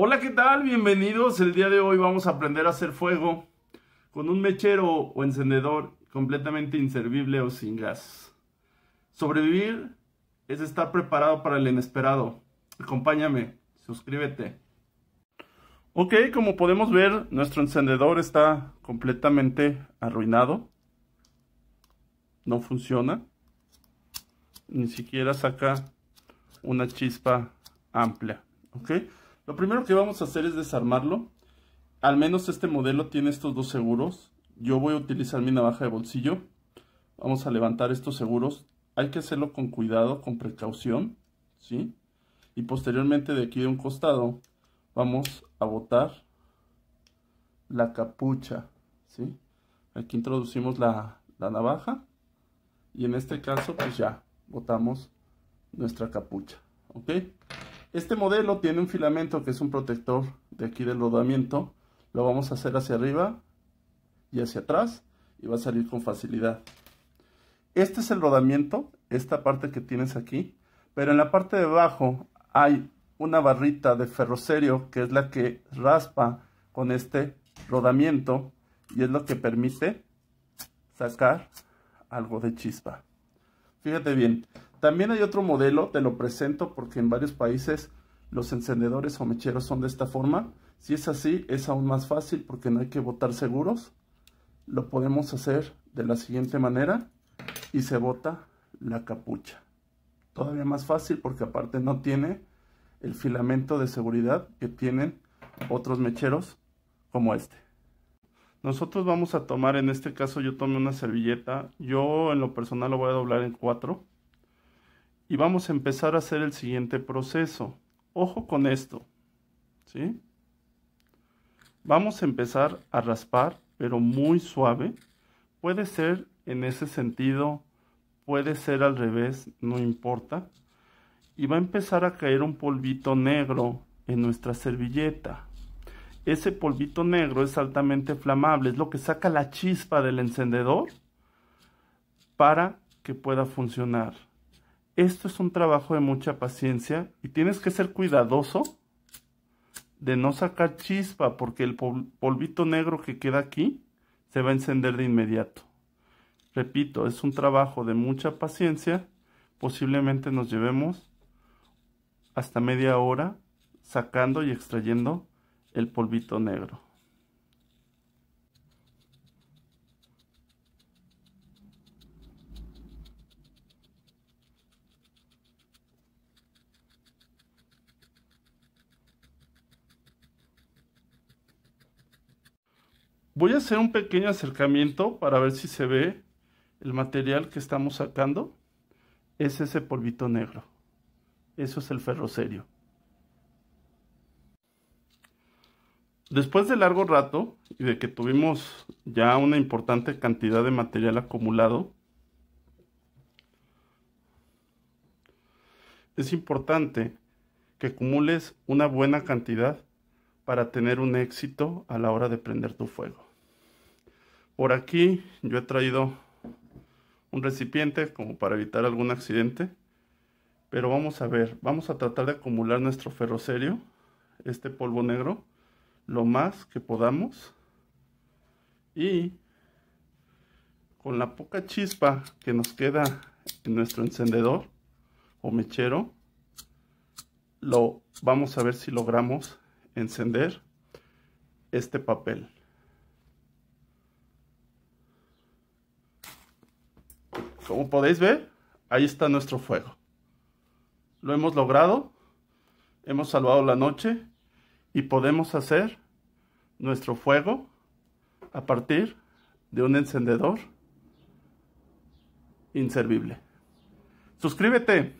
Hola, ¿qué tal? Bienvenidos. El día de hoy vamos a aprender a hacer fuego con un mechero o encendedor completamente inservible o sin gas. Sobrevivir es estar preparado para el inesperado. Acompáñame, suscríbete. Ok, como podemos ver, nuestro encendedor está completamente arruinado. No funciona. Ni siquiera saca una chispa amplia. ¿Ok? Lo primero que vamos a hacer es desarmarlo. Al menos este modelo tiene estos dos seguros. Yo voy a utilizar mi navaja de bolsillo. Vamos a levantar estos seguros. Hay que hacerlo con cuidado, con precaución. ¿sí? Y posteriormente de aquí de un costado vamos a botar la capucha. ¿sí? Aquí introducimos la, navaja. Y en este caso pues ya botamos nuestra capucha. ¿Ok? Este modelo tiene un filamento que es un protector de aquí del rodamiento. Lo vamos a hacer hacia arriba y hacia atrás y va a salir con facilidad. Este es el rodamiento, esta parte que tienes aquí, pero en la parte de abajo hay una barrita de ferrocerio que es la que raspa con este rodamiento y es lo que permite sacar algo de chispa. Fíjate bien, también hay otro modelo, te lo presento porque en varios países los encendedores o mecheros son de esta forma. Si es así, es aún más fácil porque no hay que botar seguros. Lo podemos hacer de la siguiente manera y se bota la capucha. Todavía más fácil porque aparte no tiene el filamento de seguridad que tienen otros mecheros como este. Nosotros vamos a tomar, en este caso yo tomé una servilleta, yo en lo personal lo voy a doblar en cuatro y vamos a empezar a hacer el siguiente proceso. Ojo con esto, ¿sí? Vamos a empezar a raspar, pero muy suave. Puede ser en ese sentido, puede ser al revés, no importa. Y va a empezar a caer un polvito negro en nuestra servilleta. Ese polvito negro es altamente flamable, es lo que saca la chispa del encendedor para que pueda funcionar esto es un trabajo de mucha paciencia y tienes que ser cuidadoso de no sacar chispa porque el polvito negro que queda aquí se va a encender de inmediato. Repito, es un trabajo de mucha paciencia, posiblemente nos llevemos hasta media hora sacando y extrayendo el polvito negro. Voy a hacer un pequeño acercamiento para ver si se ve el material que estamos sacando. Es ese polvito negro. Eso es el ferrocerio. Después de largo rato y de que tuvimos ya una importante cantidad de material acumulado, es importante que acumules una buena cantidad para tener un éxito a la hora de prender tu fuego. Por aquí yo he traído un recipiente como para evitar algún accidente. Pero vamos a ver, vamos a tratar de acumular nuestro ferrocerio, este polvo negro, lo más que podamos. Y con la poca chispa que nos queda en nuestro encendedor o mechero, lo vamos a ver si logramos encender este papel. Como podéis ver, ahí está nuestro fuego. Lo hemos logrado, hemos salvado la noche y podemos hacer nuestro fuego a partir de un encendedor inservible. Suscríbete.